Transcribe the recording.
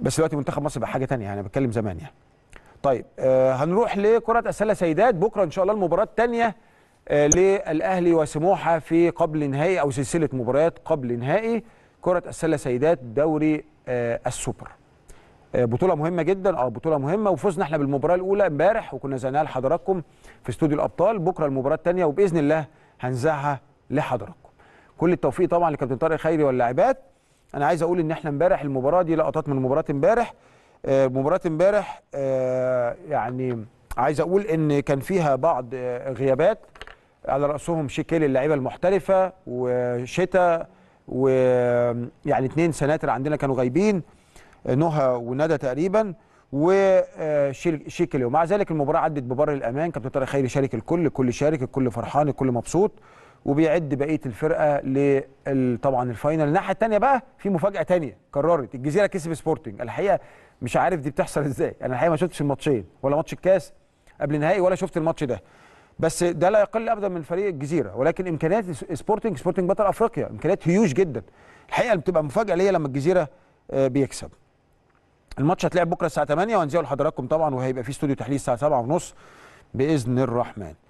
بس دلوقتي منتخب مصر بقى حاجه ثانيه يعني بتكلم زمان يعني طيب آه هنروح لكره السله سيدات بكره ان شاء الله المباراه الثانيه آه للاهلي وسموحه في قبل نهائي او سلسله مباريات قبل نهائي كره السله سيدات دوري آه السوبر آه، بطوله مهمه جدا اه بطوله مهمه وفزنا احنا بالمباراه الاولى امبارح وكنا زيناها لحضراتكم في استوديو الابطال بكره المباراه الثانيه وباذن الله هنذاعها لحضراتكم كل التوفيق طبعا لكابتن طارق خيري واللاعبات انا عايز اقول ان احنا امبارح المباراه دي لقطات من مباراه امبارح آه، مباراه امبارح آه، يعني عايز اقول ان كان فيها بعض آه، غيابات على راسهم شيكيل اللعيبه المحترفه وشتا ويعني اثنين سناتر عندنا كانوا غايبين نهى وندى تقريبا وشيكيل ومع ذلك المباراه عدت ببر الامان كابتن طارق خيري شارك الكل الكل شارك الكل فرحان الكل مبسوط وبيعد بقيه الفرقه لطبعا طبعا الفاينل الناحيه الثانيه بقى في مفاجاه ثانيه قررت الجزيره كسب سبورتنج الحقيقه مش عارف دي بتحصل ازاي انا الحقيقه ما شفتش الماتشين ولا ماتش الكاس قبل النهائي ولا شفت الماتش ده بس ده لا يقل ابدا من فريق الجزيره ولكن امكانيات سبورتنج سبورتنج بطل افريقيا امكانيات هيوج جدا الحقيقه بتبقى مفاجاه ليا لما الجزيره آه، بيكسب الماتش هتلعب بكره الساعه 8 وهنزيله لحضراتكم طبعا وهيبقى في استوديو تحليل الساعه 7:30 باذن الرحمن